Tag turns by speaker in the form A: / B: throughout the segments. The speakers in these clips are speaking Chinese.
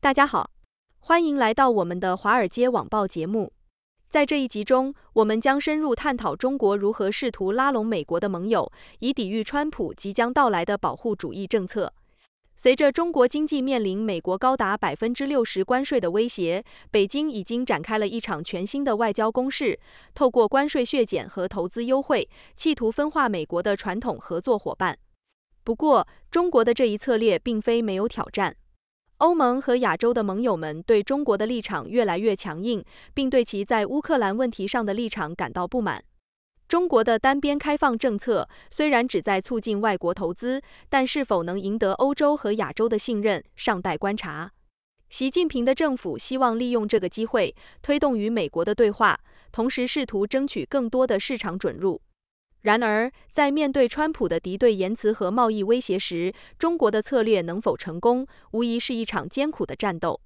A: 大家好，欢迎来到我们的华尔街网报节目。在这一集中，我们将深入探讨中国如何试图拉拢美国的盟友，以抵御川普即将到来的保护主义政策。随着中国经济面临美国高达百分之六十关税的威胁，北京已经展开了一场全新的外交攻势，透过关税削减和投资优惠，企图分化美国的传统合作伙伴。不过，中国的这一策略并非没有挑战。欧盟和亚洲的盟友们对中国的立场越来越强硬，并对其在乌克兰问题上的立场感到不满。中国的单边开放政策虽然旨在促进外国投资，但是否能赢得欧洲和亚洲的信任尚待观察。习近平的政府希望利用这个机会推动与美国的对话，同时试图争取更多的市场准入。然而，在面对川普的敌对言辞和贸易威胁时，中国的策略能否成功，无疑是一场艰苦的战斗。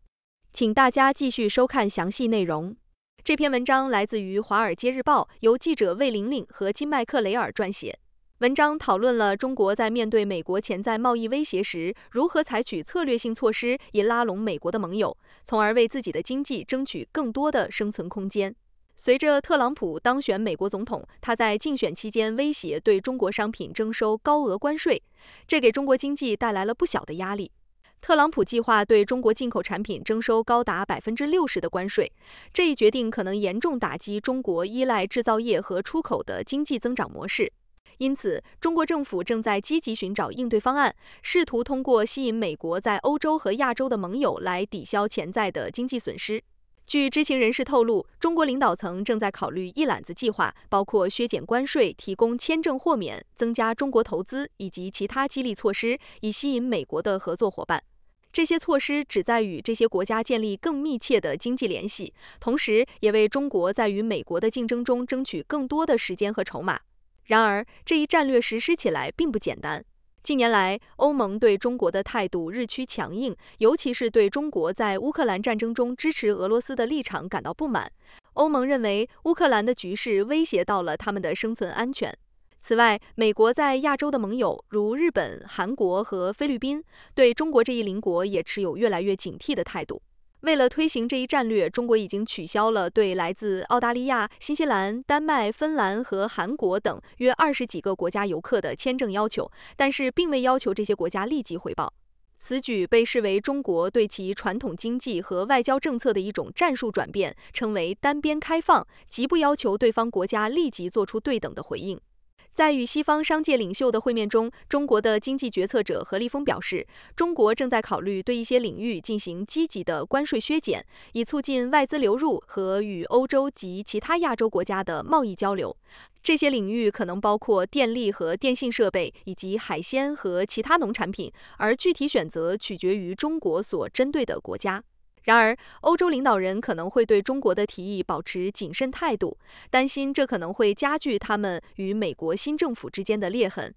A: 请大家继续收看详细内容。这篇文章来自于《华尔街日报》，由记者魏玲玲和金麦克雷尔撰写。文章讨论了中国在面对美国潜在贸易威胁时，如何采取策略性措施，以拉拢美国的盟友，从而为自己的经济争取更多的生存空间。随着特朗普当选美国总统，他在竞选期间威胁对中国商品征收高额关税，这给中国经济带来了不小的压力。特朗普计划对中国进口产品征收高达百分之六十的关税，这一决定可能严重打击中国依赖制造业和出口的经济增长模式。因此，中国政府正在积极寻找应对方案，试图通过吸引美国在欧洲和亚洲的盟友来抵消潜在的经济损失。据知情人士透露，中国领导层正在考虑一揽子计划，包括削减关税、提供签证豁免、增加中国投资以及其他激励措施，以吸引美国的合作伙伴。这些措施旨在与这些国家建立更密切的经济联系，同时也为中国在与美国的竞争中争取更多的时间和筹码。然而，这一战略实施起来并不简单。近年来，欧盟对中国的态度日趋强硬，尤其是对中国在乌克兰战争中支持俄罗斯的立场感到不满。欧盟认为，乌克兰的局势威胁到了他们的生存安全。此外，美国在亚洲的盟友，如日本、韩国和菲律宾，对中国这一邻国也持有越来越警惕的态度。为了推行这一战略，中国已经取消了对来自澳大利亚、新西兰、丹麦、芬兰和韩国等约二十几个国家游客的签证要求，但是并未要求这些国家立即回报。此举被视为中国对其传统经济和外交政策的一种战术转变，称为单边开放，即不要求对方国家立即做出对等的回应。在与西方商界领袖的会面中，中国的经济决策者何立峰表示，中国正在考虑对一些领域进行积极的关税削减，以促进外资流入和与欧洲及其他亚洲国家的贸易交流。这些领域可能包括电力和电信设备，以及海鲜和其他农产品，而具体选择取决于中国所针对的国家。然而，欧洲领导人可能会对中国的提议保持谨慎态度，担心这可能会加剧他们与美国新政府之间的裂痕。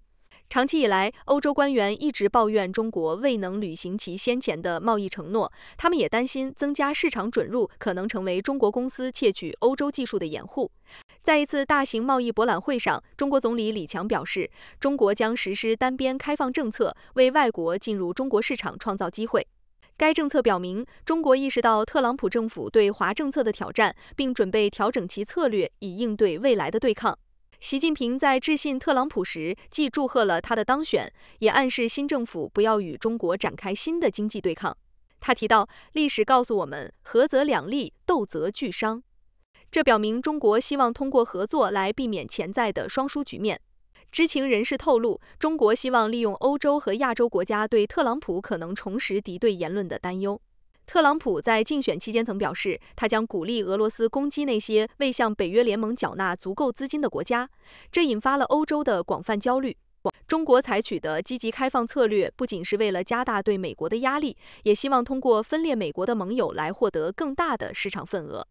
A: 长期以来，欧洲官员一直抱怨中国未能履行其先前的贸易承诺，他们也担心增加市场准入可能成为中国公司窃取欧洲技术的掩护。在一次大型贸易博览会上，中国总理李强表示，中国将实施单边开放政策，为外国进入中国市场创造机会。该政策表明，中国意识到特朗普政府对华政策的挑战，并准备调整其策略以应对未来的对抗。习近平在致信特朗普时，既祝贺了他的当选，也暗示新政府不要与中国展开新的经济对抗。他提到，历史告诉我们，合则两利，斗则俱伤。这表明中国希望通过合作来避免潜在的双输局面。知情人士透露，中国希望利用欧洲和亚洲国家对特朗普可能重拾敌对言论的担忧。特朗普在竞选期间曾表示，他将鼓励俄罗斯攻击那些未向北约联盟缴纳足够资金的国家，这引发了欧洲的广泛焦虑。中国采取的积极开放策略，不仅是为了加大对美国的压力，也希望通过分裂美国的盟友来获得更大的市场份额。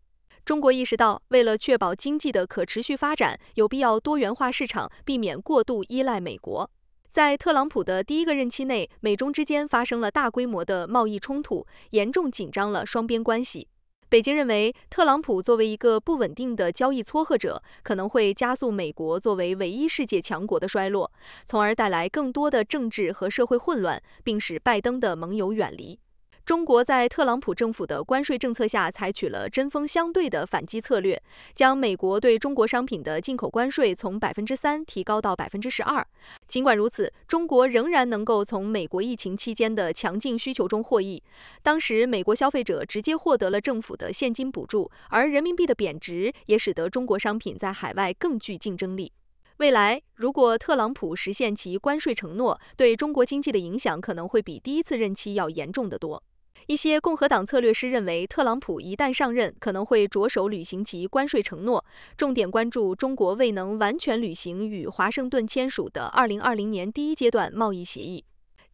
A: 中国意识到，为了确保经济的可持续发展，有必要多元化市场，避免过度依赖美国。在特朗普的第一个任期内，美中之间发生了大规模的贸易冲突，严重紧张了双边关系。北京认为，特朗普作为一个不稳定的交易撮合者，可能会加速美国作为唯一世界强国的衰落，从而带来更多的政治和社会混乱，并使拜登的盟友远离。中国在特朗普政府的关税政策下采取了针锋相对的反击策略，将美国对中国商品的进口关税从百分之三提高到百分之十二。尽管如此，中国仍然能够从美国疫情期间的强劲需求中获益。当时，美国消费者直接获得了政府的现金补助，而人民币的贬值也使得中国商品在海外更具竞争力。未来，如果特朗普实现其关税承诺，对中国经济的影响可能会比第一次任期要严重得多。一些共和党策略师认为，特朗普一旦上任，可能会着手履行其关税承诺，重点关注中国未能完全履行与华盛顿签署的2020年第一阶段贸易协议。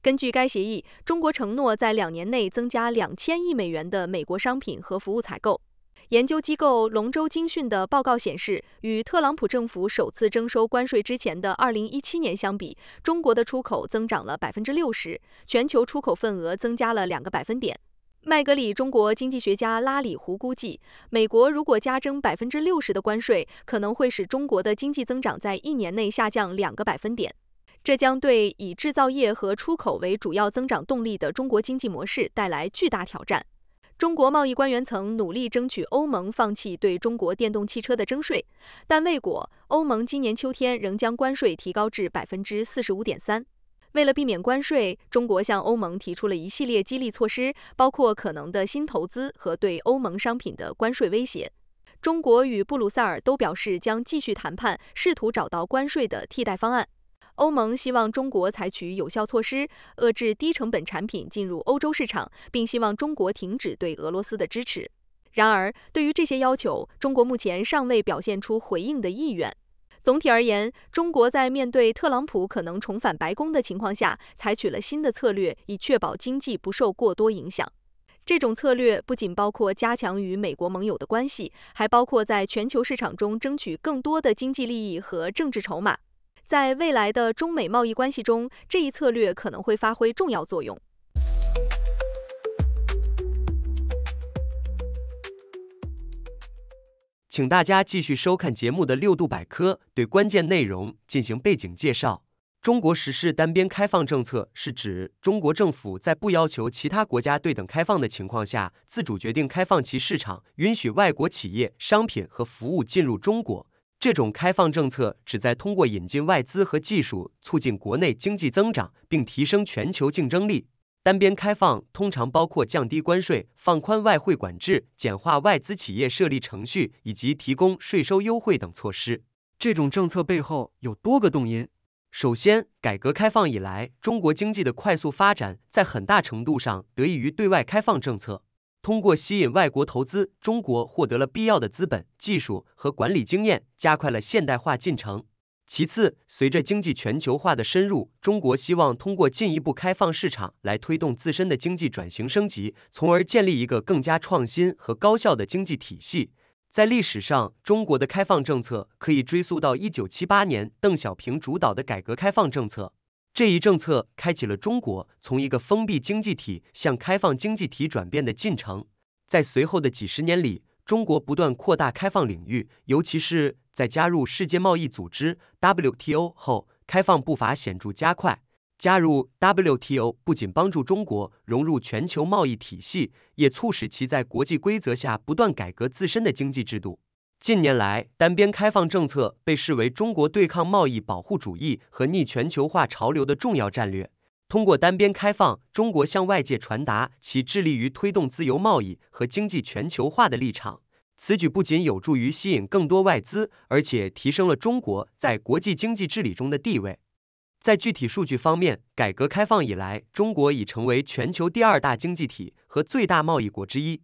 A: 根据该协议，中国承诺在两年内增加2000亿美元的美国商品和服务采购。研究机构龙州经讯的报告显示，与特朗普政府首次征收关税之前的2017年相比，中国的出口增长了60%，全球出口份额增加了两个百分点。麦格里中国经济学家拉里胡估计，美国如果加征60%的关税，可能会使中国的经济增长在一年内下降两个百分点，这将对以制造业和出口为主要增长动力的中国经济模式带来巨大挑战。中国贸易官员曾努力争取欧盟放弃对中国电动汽车的征税，但未果。欧盟今年秋天仍将关税提高至百分之四十五点三。为了避免关税，中国向欧盟提出了一系列激励措施，包括可能的新投资和对欧盟商品的关税威胁。中国与布鲁塞尔都表示将继续谈判，试图找到关税的替代方案。欧盟希望中国采取有效措施遏制低成本产品进入欧洲市场，并希望中国停止对俄罗斯的支持。然而，对于这些要求，中国目前尚未表现出回应的意愿。总体而言，中国在面对特朗普可能重返白宫的情况下，采取了新的策略，以确保经济不受过多影响。这种策略不仅包括加强与美国盟友的关系，还包括在全球市场中争取更多的经济利益和政治筹码。在未来的中美贸易关系中，这一策略可能会发挥重要作用。
B: 请大家继续收看节目的六度百科，对关键内容进行背景介绍。中国实施单边开放政策，是指中国政府在不要求其他国家对等开放的情况下，自主决定开放其市场，允许外国企业、商品和服务进入中国。这种开放政策旨在通过引进外资和技术，促进国内经济增长，并提升全球竞争力。单边开放通常包括降低关税、放宽外汇管制、简化外资企业设立程序以及提供税收优惠等措施。这种政策背后有多个动因。首先，改革开放以来，中国经济的快速发展在很大程度上得益于对外开放政策。通过吸引外国投资，中国获得了必要的资本、技术和管理经验，加快了现代化进程。其次，随着经济全球化的深入，中国希望通过进一步开放市场来推动自身的经济转型升级，从而建立一个更加创新和高效的经济体系。在历史上，中国的开放政策可以追溯到1978年邓小平主导的改革开放政策。这一政策开启了中国从一个封闭经济体向开放经济体转变的进程。在随后的几十年里，中国不断扩大开放领域，尤其是在加入世界贸易组织 （WTO） 后，开放步伐显著加快。加入 WTO 不仅帮助中国融入全球贸易体系，也促使其在国际规则下不断改革自身的经济制度。近年来，单边开放政策被视为中国对抗贸易保护主义和逆全球化潮流的重要战略。通过单边开放，中国向外界传达其致力于推动自由贸易和经济全球化的立场。此举不仅有助于吸引更多外资，而且提升了中国在国际经济治理中的地位。在具体数据方面，改革开放以来，中国已成为全球第二大经济体和最大贸易国之一。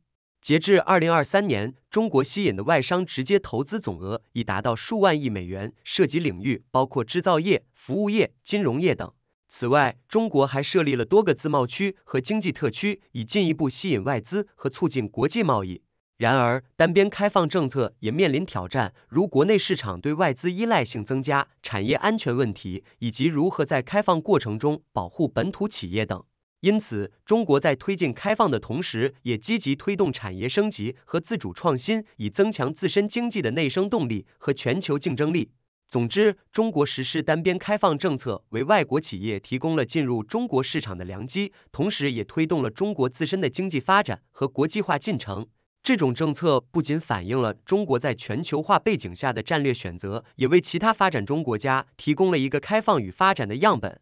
B: 截至二零二三年，中国吸引的外商直接投资总额已达到数万亿美元，涉及领域包括制造业、服务业、金融业等。此外，中国还设立了多个自贸区和经济特区，以进一步吸引外资和促进国际贸易。然而，单边开放政策也面临挑战，如国内市场对外资依赖性增加、产业安全问题，以及如何在开放过程中保护本土企业等。因此，中国在推进开放的同时，也积极推动产业升级和自主创新，以增强自身经济的内生动力和全球竞争力。总之，中国实施单边开放政策，为外国企业提供了进入中国市场的良机，同时也推动了中国自身的经济发展和国际化进程。这种政策不仅反映了中国在全球化背景下的战略选择，也为其他发展中国家提供了一个开放与发展的样本。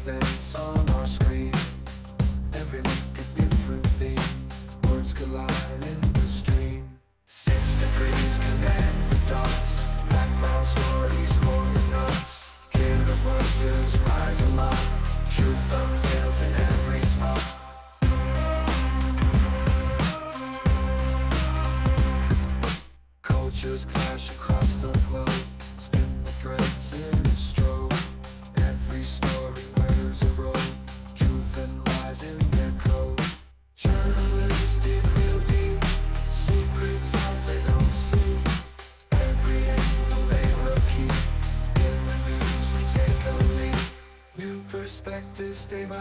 A: things.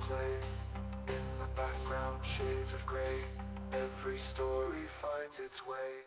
A: play In the background shades of grey Every story finds its way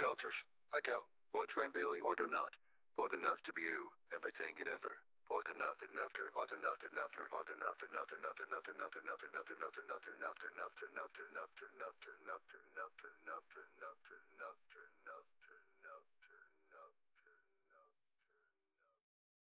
A: cultures. I go, what when Billy order not. But enough to be you, everything and ever. But enough and after, but enough and after, but enough and after, not enough and after, not enough and after, not enough and after, not enough and after, not enough and after, not enough and after, not enough and after, not enough and after.